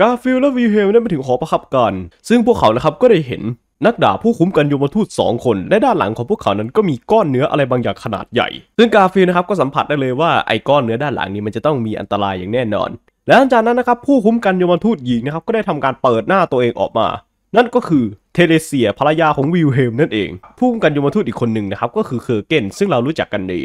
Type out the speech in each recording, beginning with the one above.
กาฟิลและวิเฮลนั้นไปถึงหอประคับการ ซึ่งพวกเขานะครับก็ได้เห็นนักดาบผู้คุ้มกันยมทูตสองคน และด้านหลังของพวกเขานั้นก็มีก้อนเนื้ออะไรบางอย่างขนาดใหญ่ ซึ่งกาฟิลนะครับก็สัมผัสได้เลยว่าไอ้ก้อนเนื้อด้านหลังนี้มันจะต้องมีอันตรายอย่างแน่นอน และหลังจากนั้นนะครับผู้คุ้มกันยมทูตหญิงนะครับก็ได้ทำการเปิดหน้าตัวเองออกมา นั่นก็คือเทเลเซียภรรยาของวิลเฮมนั่นเอง ผู้คุ้มกันยมทูตอีกคนหนึ่งนะครับก็คือเคอร์เกนซึ่งเรารู้จักกันดี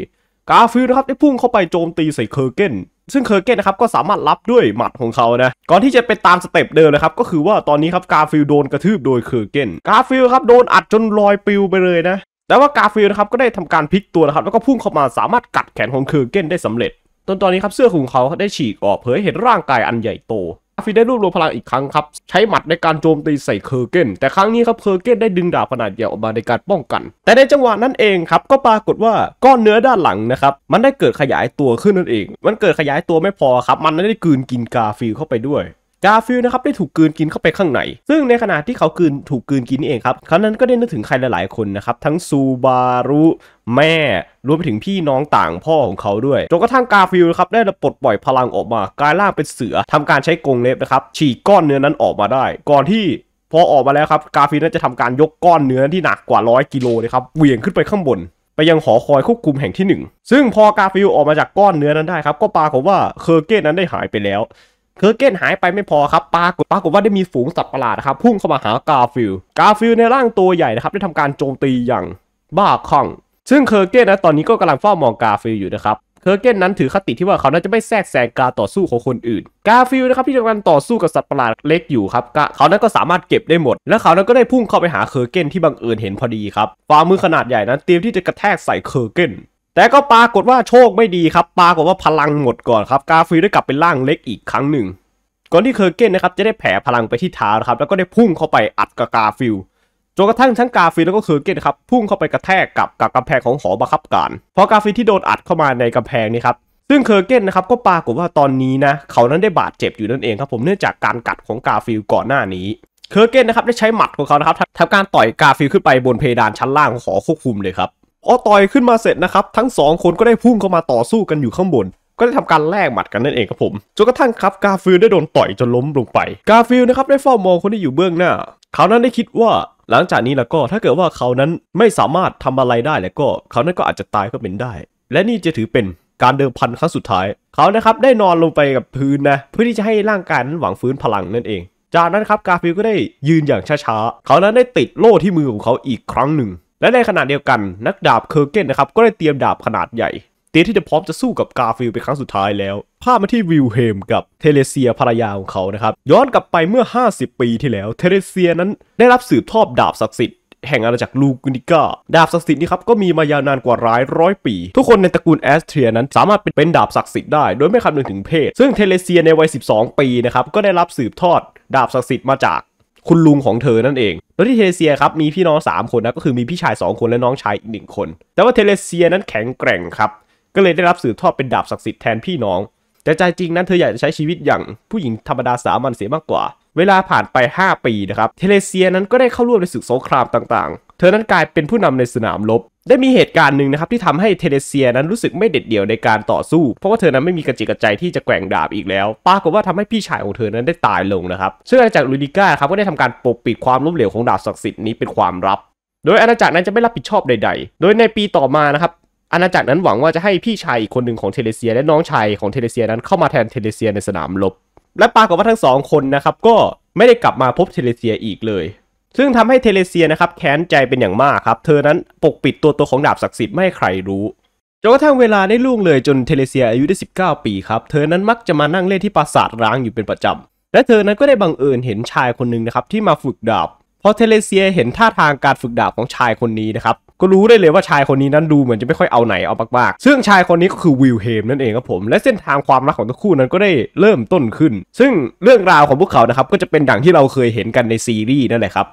กาฟิลนะครับได้พุ่งเข้าไปโจมตีใส่เคอร์เกนซึ่งเคอร์เกนนะครับก็สามารถรับด้วยหมัดของเขานะก่อนที่จะไปตามสเต็ปเดิมนะครับก็คือว่าตอนนี้ครับกาฟิลโดนกระทืบโดยเคอร์เกนกาฟิลครับโดนอัดจนลอยปิวไปเลยนะแต่ว่ากาฟิลนะครับก็ได้ทำการพลิกตัวนะครับแล้วก็พุ่งเข้ามาสามารถกัดแขนของเคอร์เกนได้สำเร็จจนตอนนี้ครับเสื้อของเขาได้ฉีกออกเผยเห็นร่างกายอันใหญ่โตฟิได้รวบรวมพลังอีกครั้งครับใช้หมัดในการโจมตีใส่เคอร์เกนแต่ครั้งนี้ครับเคอร์เกนได้ดึงดาบขนาดใหญ่ออกมาในการป้องกัน แต่ในจังหวะนั้นเองครับก็ปรากฏว่า ก้อนเนื้อด้านหลังนะครับมันได้เกิดขยายตัวขึ้นนั่นเอง มันเกิดขยายตัวไม่พอครับมันได้กืนกินกาฟิลเข้าไปด้วยกาฟิลนะครับได้ถูกกืนกินเข้าไปข้างใน ซึ่งในขณะที่เขากืนถูกกืนกินนี่เองครับ ครั้งนั้นก็ได้นึกถึงใครหลายๆ คนนะครับ ทั้งซูบารุแม่ รวมไปถึงพี่น้องต่างพ่อของเขาด้วย จนกระทั่งกาฟิลครับได้ปลดปล่อยพลังออกมากลายร่างเป็นเสือทำการใช้กรงเล็บนะครับฉีกก้อนเนื้อนั้นออกมาได้ ก่อนที่พอออกมาแล้วครับกาฟิลนั้นจะทำการยกก้อนเนื้อที่หนักกว่าร้อยกิโลนะครับเหวี่ยงขึ้นไปข้างบน ไปยังหอคอยควบคุมแห่งที่1ซึ่งพอกาฟิลออกมาจากก้อนเนื้อนั้นได้ครับก็ปรากฏว่าเคอร์เกตนั้นได้หายไปแล้วเคอร์เกนหายไปไม่พอครับปากปากว่าได้มีฝูงสัตว์ประหลาดนะครับพุ่งเข้ามาหากาฟิลกาฟิลในร่างตัวใหญ่นะครับได้ทำการโจมตีอย่างบ้าคลั่งซึ่งเคอร์เกนนะตอนนี้ก็กำลังเฝ้ามองกาฟิลอยู่นะครับเคอร์เกนนั้นถือคติที่ว่าเขาน่าจะไม่แทรกแซงการต่อสู้ของคนอื่นกาฟิลนะครับที่กำลังต่อสู้กับสัตว์ประหลาดเล็กอยู่ครับ เขานั้นก็สามารถเก็บได้หมด และเขานั้นก็ได้พุ่งเข้าไปหาเคอร์เกนที่บังเอิญเห็นพอดีครับฝ่ามือขนาดใหญ่นั้นเตรียมที่จะกระแทกใส่เคอร์เกนแต่ก็ปรากฏว่าโชคไม่ดีครับปรากฏว่าพลังหมดก่อนครับกาฟิลได้กลับเป็นร่างเล็กอีกครั้งหนึ่ง ก่อนที่เคอร์เก้นนะครับจะได้แผ่พลังไปที่เท้านะครับแล้วก็ได้พุ่งเข้าไปอัดกับกาฟิลจนกระทั่งทั้งกาฟิลแล้วก็เคอร์เก้นครับพุ่งเข้าไปกระแทกกับกับกำแพงของหอบังคับการเพราะกาฟิลที่โดนอัดเข้ามาในกำแพงนี้ครับซึ่งเคอร์เก้นนะครับก็ปรากฏว่าตอนนี้นะเขานั้นได้บาดเจ็บอยู่นั่นเองครับผมเนื่องจากการกัดของกาฟิลก่อนหน้านี้เคอร์เก้นนะครับได้ใช้หมัดของเขาครับทำการต่อยกาฟิลขึ้นไปบนเพดานชั้นล่างของหอควบคุมเลยครับพอต่อยขึ้นมาเสร็จนะครับ ทั้งสองคนก็ได้พุ่งเข้ามาต่อสู้กันอยู่ข้างบน ก็ได้ทำการแลกหมัดกันนั่นเองครับผมจนกระทั่งครับกาฟิลได้โดนต่อยจนล้มลงไปกาฟิลนะครับได้เฝ้ามองคนที่อยู่เบื้องหน้า เขานั้นได้คิดว่าหลังจากนี้แล้วก็ถ้าเกิดว่าเขานั้นไม่สามารถทำอะไรได้ แล้วก็เขานั้นก็อาจจะตายก็เป็นได้ และนี่จะถือเป็นการเดิมพันครั้งสุดท้าย เขานะครับได้นอนลงไปกับพื้นนะเพื่อที่จะให้ร่างกายนั้นหวังฟื้นพลังนั่นเอง จากนั้นครับกาฟิลก็ได้ยืนอย่างช้าๆเขานั้นได้ติดโล่ที่มือของเขาอีกครั้งหนึ่งและในขณะเดียวกันนักดาบเคอร์เกนนะครับ ก็ได้เตรียมดาบขนาดใหญ่เตรียมที่จะพร้อมจะสู้กับกาฟิลเป็นครั้งสุดท้ายแล้ว ภาพมาที่วิลเฮม กับเทเลเซียภรรยาของเขานะครับ ย้อนกลับไปเมื่อ 50 ปีที่แล้วเทเลเซียนั้นได้รับสืบทอดดาบศักดิ์สิทธิ์แห่งอาณาจักรลูกุนิก้าดาบศักดิ์สิทธิ์นี้ครับ ก็มีมายาวนานกว่าร้ายร้อยปี ทุกคนในตระกูลแอสเทียนั้นสามารถเป็นดาบศักดิ์สิทธิ์ได้โดยไม่คำนึงถึงเพศ ซึ่งเทเลเซียในวัย 12 ปีนะครับก็ได้รับสืบทอดดาบศักดิ์สิทธิ์มาจากคุณลุงของเธอนั่นเองแล้วที่เทเลเซียครับมีพี่น้อง 3 คนนะก็คือมีพี่ชาย2คนและน้องชายอีกหนึ่งคน แต่ว่าเทเลเซียนั้นแข็งแกร่งครับ ก็เลยได้รับสืบทอดเป็นดาบศักดิ์สิทธิ์แทนพี่น้อง แต่ใจจริงนั้นเธออยากจะใช้ชีวิตอย่างผู้หญิงธรรมดาสามัญเสียมากกว่า เวลาผ่านไป 5 ปีนะครับ เทเลเซียนั้นก็ได้เข้าร่วมในศึกสงครามต่าง ๆ เธอนั้นกลายเป็นผู้นำในสนามรบได้มีเหตุการณ์หนึ่งนะครับที่ทำให้เทเลเซียนั้นรู้สึกไม่เด็ดเดี่ยวในการต่อสู้ เพราะว่าเธอนั้นไม่มีกระจิกกระใจที่จะแกว่งดาบอีกแล้ว ปรากฏว่าทำให้พี่ชายของเธอนั้นได้ตายลงนะครับซึ่งอาณาจักรลูดิก้าครับก็ได้ทำการปกปิดความล้มเหลวของดาบศักดิ์สิทธิ์นี้เป็นความลับ โดยอาณาจักรนั้นจะไม่รับผิดชอบใด ๆ โดยในปีต่อมานะครับอาณาจักรนั้นหวังว่าจะให้พี่ชายอีกคนหนึ่งของเทเลเซีย และน้องชายของเทเลเซียนั้นเข้ามาแทนเทเลเซียในสนามรบและปรากฏว่าทั้งสองคนนะครับก็ไม่ได้กลับมาพบเทเลเซียอีกเลยซึ่งทำให้เทเลเซียนะครับแค้นใจเป็นอย่างมากครับ เธอนั้นปกปิดตัวตัวของดาบศักดิ์สิทธิ์ไม่ให้ใครรู้จนกระทั่งเวลาได้ล่วงเลยจนเทเลเซียอายุได้19 ปีครับเธอนั้นมักจะมานั่งเล่นที่ปราสาทร้างอยู่เป็นประจำและเธอนั้นก็ได้บังเอิญเห็นชายคนหนึ่งนะครับที่มาฝึกดาบพอเทเลเซียเห็นท่าทางการฝึกดาบของชายคนนี้นะครับก็รู้ได้เลยว่าชายคนนี้นั้นดูเหมือนจะไม่ค่อยเอาไหนเอามากๆ ซึ่งชายคนนี้ก็คือวิลเฮมนั่นเองครับผม และเส้นทางความรักของทั้งคู่นั้นก็ได้เริ่มต้นขึ้น ซึ่งเรื่องราวของพวกเขานะครับก็จะเป็นดังที่เราเคยเห็นกันในซีรีส์นั่นแหละครับ